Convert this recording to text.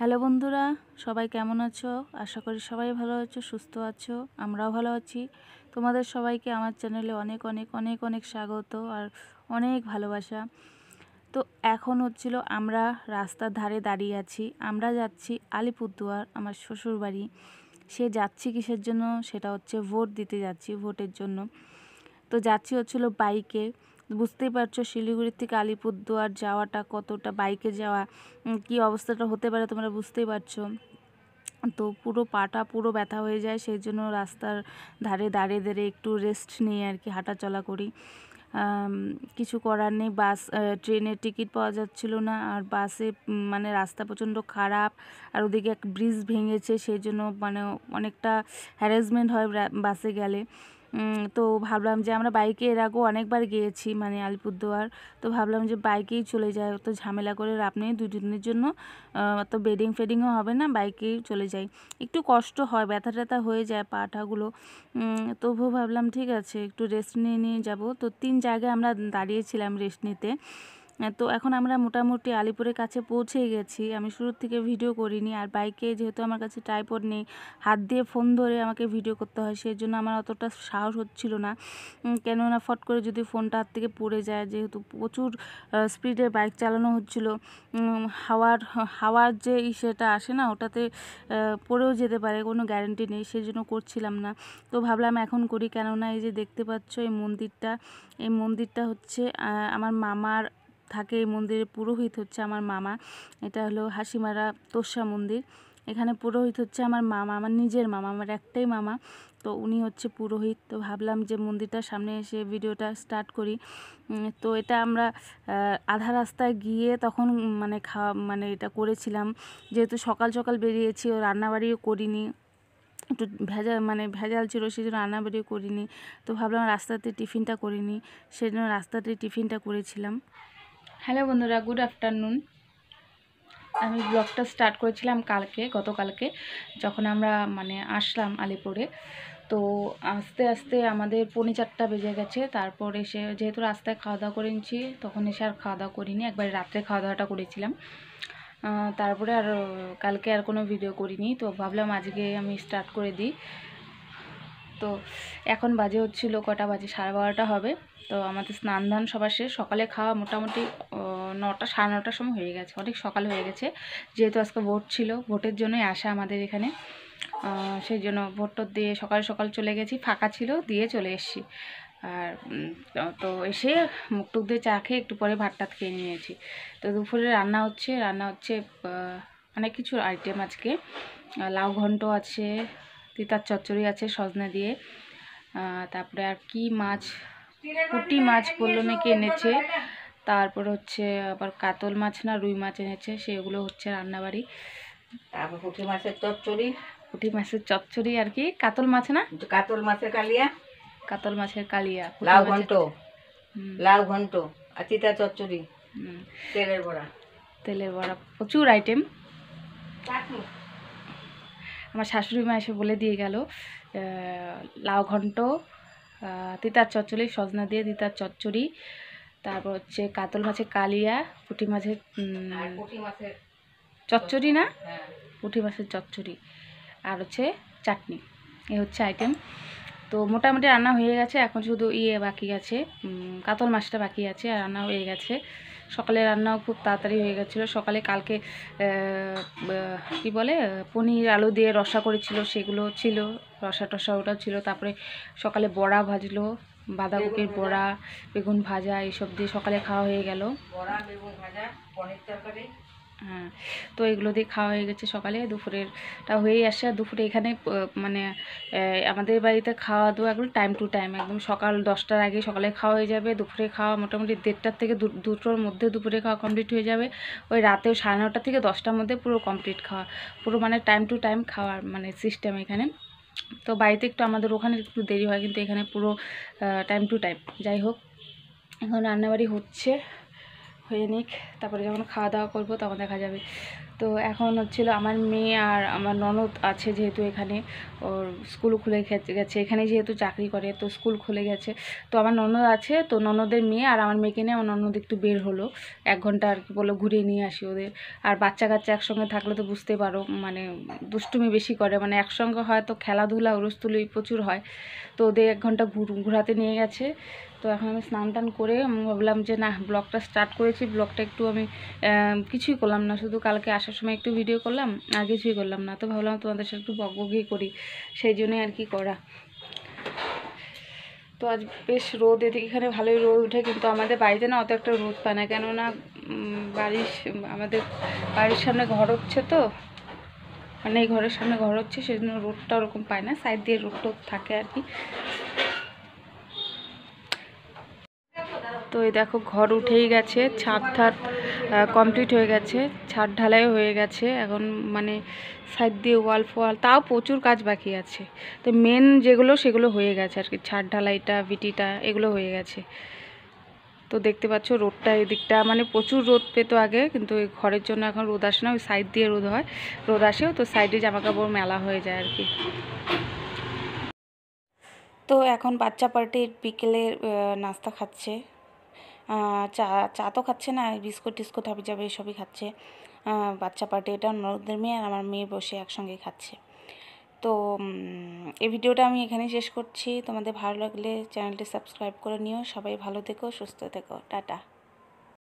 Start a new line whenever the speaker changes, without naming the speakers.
Hello বন্ধুরা সবাই কেমন আছো আশা করি সবাই ভালো আছো সুস্থ আছো আমরাও ভালো আছি তোমাদের সবাইকে আমার চ্যানেলে অনেক অনেক অনেক অনেক স্বাগত আর অনেক ভালোবাসা তো এখন হচ্ছিল আমরা রাস্তার ধারে দাঁড়িয়ে আছি আমরা যাচ্ছি আলিপুরদুয়ার আমার শ্বশুর বাড়ি সে যাচ্ছি কিসের জন্য সেটা হচ্ছে ভোট দিতে যাচ্ছি ভোটের জন্য তো যাচ্ছি হচ্ছিলো বাইকে বুঝতেই পারছো শিলিগুড়ির থেকে আলিপুরদুয়ার যাওয়াটা কতটা বাইকে যাওয়া কি অবস্থাটা হতে পারে তোমরা বুঝতেই পারছো তো পুরো পাটা পুরো ব্যথা হয়ে যায় সেই জন্য রাস্তার ধারে দাঁড়িয়ে দাঁড়িয়ে একটু রেস্ট নিয়ে আর কি হাঁটা চলা করি কিছু করার নেই বাস ট্রেনের টিকিট পাওয়া যাচ্ছিল না আর বাসে মানে রাস্তা প্রচণ্ড খারাপ আর ওদিকে এক ব্রিজ ভেঙেছে সেই জন্য মানে অনেকটা হ্যারাসমেন্ট হয় বাসে গেলে তো ভাবলাম যে আমরা বাইকে এর আগেও অনেকবার গিয়েছি মানে আলিপুরদুয়ার তো ভাবলাম যে বাইকেই চলে যায় অত ঝামেলা করে রাপ নেই দুই দিনের জন্য অত বেডিং ফেডিংও হবে না বাইকেই চলে যাই একটু কষ্ট হয় ব্যথা ট্যাথা হয়ে যায় পাঠাগুলো তবুও ভাবলাম ঠিক আছে একটু রেস্ট নিয়ে নিয়ে যাব তো তিন জায়গায় আমরা দাঁড়িয়েছিলাম রেস্ট নিতে তো এখন আমরা মোটামুটি আলিপুরের কাছে পৌঁছে গেছি আমি শুরুর থেকে ভিডিও করিনি আর বাইকে যেহেতু আমার কাছে টাইপড নেই হাত দিয়ে ফোন ধরে আমাকে ভিডিও করতে হয় সেই জন্য আমার অতটা সাহস হচ্ছিল না কেননা ফট করে যদি ফোনটা হাত থেকে পড়ে যায় যেহেতু প্রচুর স্পিডে বাইক চালানো হচ্ছিল হাওয়ার হাওয়ার যে সেটা আসে না ওটাতে পড়েও যেতে পারে কোনো গ্যারেন্টি নেই সেই জন্য করছিলাম না তো ভাবলাম এখন করি কেননা এই যে দেখতে পাচ্ছ এই মন্দিরটা এই মন্দিরটা হচ্ছে আমার মামার থাকে এই মন্দিরে পুরোহিত হচ্ছে আমার মামা এটা হলো হাসিমারা তোষা মন্দির এখানে পুরোহিত হচ্ছে আমার মামা আমার নিজের মামা আমার একটাই মামা তো উনি হচ্ছে পুরোহিত তো ভাবলাম যে মন্দিরটার সামনে এসে ভিডিওটা স্টার্ট করি তো এটা আমরা আধা রাস্তায় গিয়ে তখন মানে খাওয়া মানে এটা করেছিলাম যেহেতু সকাল সকাল বেরিয়েছি ও রান্নাবাড়িও করিনি একটু ভেজা মানে ভেজাল ছিল সেই জন্য রান্নাবাড়িও করিনি তো ভাবলাম রাস্তাতে টিফিনটা করিনি সেই জন্য রাস্তাতে টিফিনটা করেছিলাম হ্যালো বন্ধুরা গুড আফটারনুন আমি ব্লগটা স্টার্ট করেছিলাম কালকে গতকালকে যখন আমরা মানে আসলাম আলিপুরে তো আস্তে আস্তে আমাদের পৌনে চারটা বেজে গেছে তারপর এসে যেহেতু রাস্তায় খাওয়া দাওয়া করে তখন এসে আর খাওয়া দাওয়া করিনি একবার রাত্রে খাওয়া দাওয়াটা করেছিলাম তারপরে আর কালকে আর কোনো ভিডিও করিনি তো ভাবলাম আজকে আমি স্টার্ট করে দিই তো এখন বাজে হচ্ছিল কটা বাজে সাড়ে বারোটা হবে তো আমাদের স্নান ধান সবার শেষ সকালে খাওয়া মোটামুটি নটা সাড়ে নটার সময় হয়ে গেছে অনেক সকাল হয়ে গেছে যেহেতু আজকে ভোট ছিল ভোটের জন্যই আসা আমাদের এখানে সেই জন্য ভোট দিয়ে সকাল সকাল চলে গেছি ফাঁকা ছিল দিয়ে চলে এসছি আর তো এসে মুখটুক দিয়ে চা খেয়ে একটু পরে ভাত টাত খেয়ে নিয়েছি তো দুপুরে রান্না হচ্ছে রান্না হচ্ছে অনেক কিছু আইটেম আজকে লাউ ঘন্ট আছে তিতার চচ্চড়ি আছে সজনা দিয়ে তারপরে আর কি মাছ পুটি মাছ বললো নাকি এনেছে তারপর হচ্ছে আবার কাতল মাছ না রুই মাছ এনেছে সেগুলো হচ্ছে রান্নাবাড়ি তারপর পুঁটি মাছের চচ্চড়ি পুঁটি মাছের চচ্চড়ি আর কি কাতল মাছ না কাতল মাছের কালিয়া কাতল মাছের কালিয়া লাউ ঘন্ট লাউ ঘন্ট আর তিতা চচ্চড়ি তেলের বড়া তেলের বড়া প্রচুর আইটেম আমার শাশুড়ি মা এসে বলে দিয়ে গেল লাউ ঘন্ট তিতার চচ্চড়ি সজনা দিয়ে তিতার চচ্চড়ি তারপর হচ্ছে কাতল মাছের কালিয়া পুঁটি মাছের চচ্চড়ি না হ্যাঁ। পুঁটি মাছের চচ্চড়ি আর হচ্ছে চাটনি এ হচ্ছে আইটেম তো মোটামুটি রান্না হয়ে গেছে এখন শুধু ইয়ে বাকি আছে কাতল মাছটা বাকি আছে আর রান্না হয়ে গেছে সকালে রান্নাও খুব তাড়াতাড়ি হয়ে গেছিলো সকালে কালকে কি বলে পনির আলু দিয়ে রসা করেছিল সেগুলো ছিল রসা টসা ওটাও ছিল তারপরে সকালে বড়া ভাজলো বাঁধাকপির বড়া বেগুন ভাজা এইসব দিয়ে সকালে খাওয়া হয়ে গেল বড়া বেগুন ভাজা পনির তরকারি হ্যাঁ তো এগুলো দিয়ে খাওয়া হয়ে গেছে সকালে দুপুরেরটা হয়েই আসে আর দুপুরে এখানে মানে আমাদের বাড়িতে খাওয়া দাওয়া এগুলো টাইম টু টাইম একদম সকাল দশটার আগে সকালে খাওয়া হয়ে যাবে দুপুরে খাওয়া মোটামুটি দেড়টার থেকে দুটোর মধ্যে দুপুরে খাওয়া কমপ্লিট হয়ে যাবে ওই রাতেও সাড়ে নটা থেকে দশটার মধ্যে পুরো কমপ্লিট খাওয়া পুরো মানে টাইম টু টাইম খাওয়ার মানে সিস্টেম এখানে তো বাড়িতে একটু আমাদের ওখানে একটু দেরি হয় কিন্তু এখানে পুরো টাইম টু টাইম যাই হোক এখন রান্নাবাড়ি হচ্ছে হয়ে নিক তারপরে যখন খাওয়া দাওয়া করবো তখন দেখা যাবে তো এখন হচ্ছিল আমার মেয়ে আর আমার ননদ আছে যেহেতু এখানে ওর স্কুল খুলে গেছে এখানে যেহেতু চাকরি করে তো স্কুল খুলে গেছে তো আমার ননদ আছে তো ননদের মেয়ে আর আমার মেয়েকে নিয়ে আমার ননদ একটু বের হলো এক ঘন্টা আর কি বললো ঘুরে নিয়ে আসি ওদের আর বাচ্চা কাচ্চা একসঙ্গে থাকলে তো বুঝতে পারো মানে দুষ্টুমি বেশি করে মানে একসঙ্গে হয়তো খেলাধুলা উরুস্তুলি প্রচুর হয় তো ওদের এক ঘন্টা ঘুর ঘোরাতে নিয়ে গেছে তো এখন আমি স্নান টান করে ভাবলাম যে না ব্লগটা স্টার্ট করেছি ব্লগটা একটু আমি কিছুই করলাম না শুধু কালকে আসার সময় একটু ভিডিও করলাম আর কিছুই করলাম না তো ভাবলাম তোমাদের সাথে একটু বকবকই করি সেই জন্যই আর কি করা তো আজ বেশ রোদ এদিকে এখানে ভালোই রোদ উঠে কিন্তু আমাদের বাড়িতে না অত একটা রোদ পায় না কেননা বাড়ির আমাদের বাড়ির সামনে ঘর হচ্ছে তো মানে এই ঘরের সামনে ঘর হচ্ছে সেজন্য রোডটা ওরকম পায় না সাইড দিয়ে রোড থাকে আর কি তো এই দেখো ঘর উঠেই গেছে ছাদ ঠাদ কমপ্লিট হয়ে গেছে ছাদ ঢালাই হয়ে গেছে এখন মানে সাইড দিয়ে ওয়াল ফোয়াল তাও প্রচুর কাজ বাকি আছে তো মেন যেগুলো সেগুলো হয়ে গেছে আর কি ছাদ ঢালাইটা ভিটিটা এগুলো হয়ে গেছে তো দেখতে পাচ্ছ রোদটা এদিকটা মানে প্রচুর রোদ পেত আগে কিন্তু এই ঘরের জন্য এখন রোদ আসে না ওই সাইড দিয়ে রোদ হয় রোদ আসেও তো সাইডে জামাকাপড় মেলা হয়ে যায় আর কি তো এখন বাচ্চা পার্টির বিকেলে নাস্তা খাচ্ছে চা চা তো খাচ্ছে না বিস্কুট টিস্কুট হাবি যাবে এসবই খাচ্ছে বাচ্চা পার্টি এটা অন্যদের মেয়ে আর আমার মেয়ে বসে একসঙ্গে খাচ্ছে তো এই ভিডিওটা আমি এখানেই শেষ করছি তোমাদের ভালো লাগলে চ্যানেলটি সাবস্ক্রাইব করে নিও সবাই ভালো থেকো সুস্থ থেকো টাটা